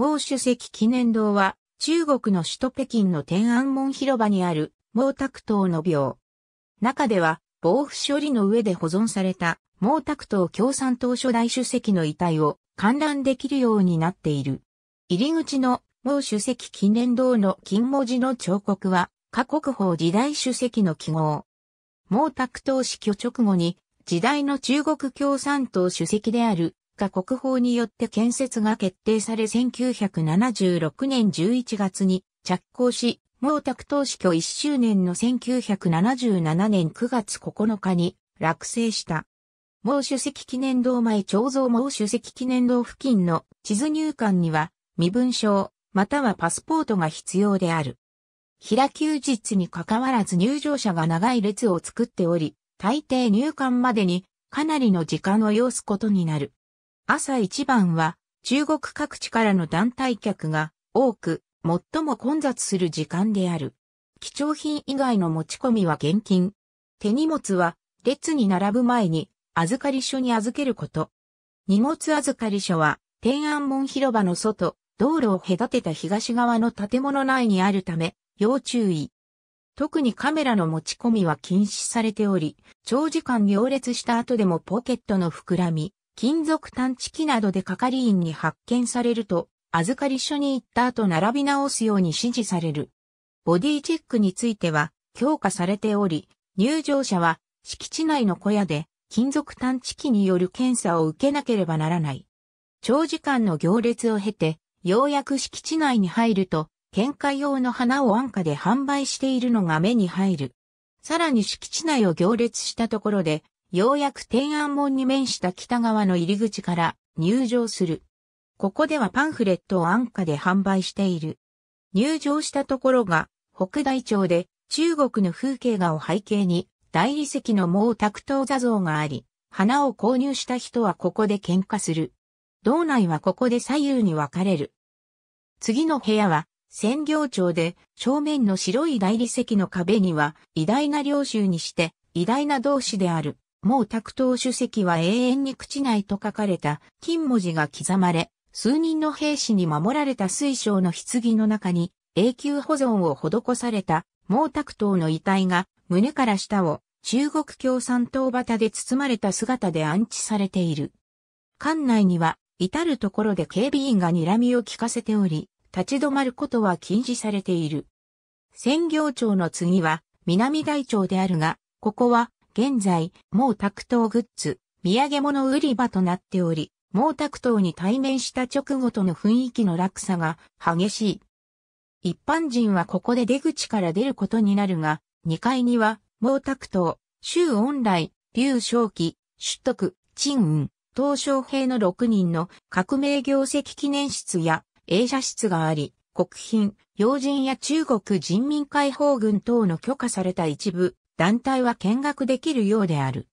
毛主席記念堂は、中国の首都北京の天安門広場にある毛沢東の廟。中では、防腐処理の上で保存された毛沢東共産党初代主席の遺体を観覧できるようになっている。入り口の毛主席記念堂の金文字の彫刻は、過国法時代主席の記号。毛沢東死去直後に、時代の中国共産党主席である下国宝によって建設が決定され1976年11月に着工し、毛沢東死去1周年の1977年9月9日に落成した。毛主席記念堂前彫像毛主席記念堂付近の地図入管には身分証、またはパスポートが必要である。平休日に関わらず入場者が長い列を作っており、大抵入館までにかなりの時間を要すことになる。朝一番は中国各地からの団体客が多く、最も混雑する時間である。貴重品以外の持ち込みは現金。手荷物は列に並ぶ前に預かり所に預けること。荷物預かり所は天安門広場の外、道路を隔てた東側の建物内にあるため、要注意。特にカメラの持ち込みは禁止されており、長時間行列した後でもポケットの膨らみ、金属探知機などで係員に発見されると、預かり所に行った後並び直すように指示される。ボディチェックについては強化されており、入場者は敷地内の小屋で金属探知機による検査を受けなければならない。長時間の行列を経て、ようやく敷地内に入ると、喧嘩用の花を安価で販売しているのが目に入る。さらに敷地内を行列したところで、ようやく天安門に面した北側の入り口から入場する。ここではパンフレットを安価で販売している。入場したところが北大町で中国の風景画を背景に大理石の毛沢東座像があり、花を購入した人はここで喧嘩する。道内はここで左右に分かれる。次の部屋は専業町で正面の白い大理石の壁には偉大な領収にして偉大な同志である毛沢東主席は永遠に朽ちないと書かれた金文字が刻まれ、数人の兵士に守られた水晶の棺の中に永久保存を施された毛沢東の遺体が胸から下を中国共産党旗で包まれた姿で安置されている。館内には至るところで警備員が睨みを聞かせており、立ち止まることは禁止されている。専業庁の次は南大町であるが、ここは現在、毛沢東グッズ、土産物売り場となっており、毛沢東に対面した直後との雰囲気の落差が激しい。一般人はここで出口から出ることになるが、2階には、毛沢東、周恩来、劉少奇、出徳、陳雲、東小平の6人の革命業績記念室や映写室があり、国賓、要人や中国人民解放軍等の許可された一部、団体は見学できるようである。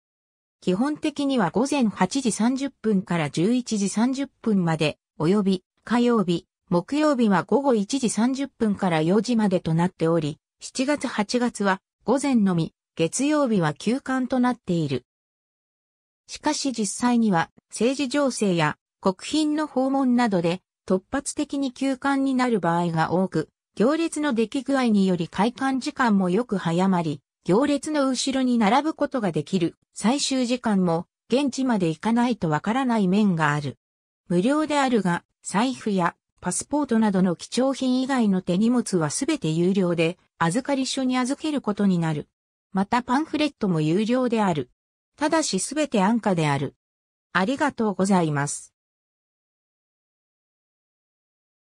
基本的には午前8時30分から11時30分まで、及び火曜日、木曜日は午後1時30分から4時までとなっており、7月8月は午前のみ、月曜日は休館となっている。しかし実際には政治情勢や国賓の訪問などで突発的に休館になる場合が多く、行列の出来具合により開館時間もよく早まり、行列の後ろに並ぶことができる最終時間も現地まで行かないとわからない面がある。無料であるが、財布やパスポートなどの貴重品以外の手荷物はすべて有料で、預かり所に預けることになる。またパンフレットも有料である。ただしすべて安価である。ありがとうございます。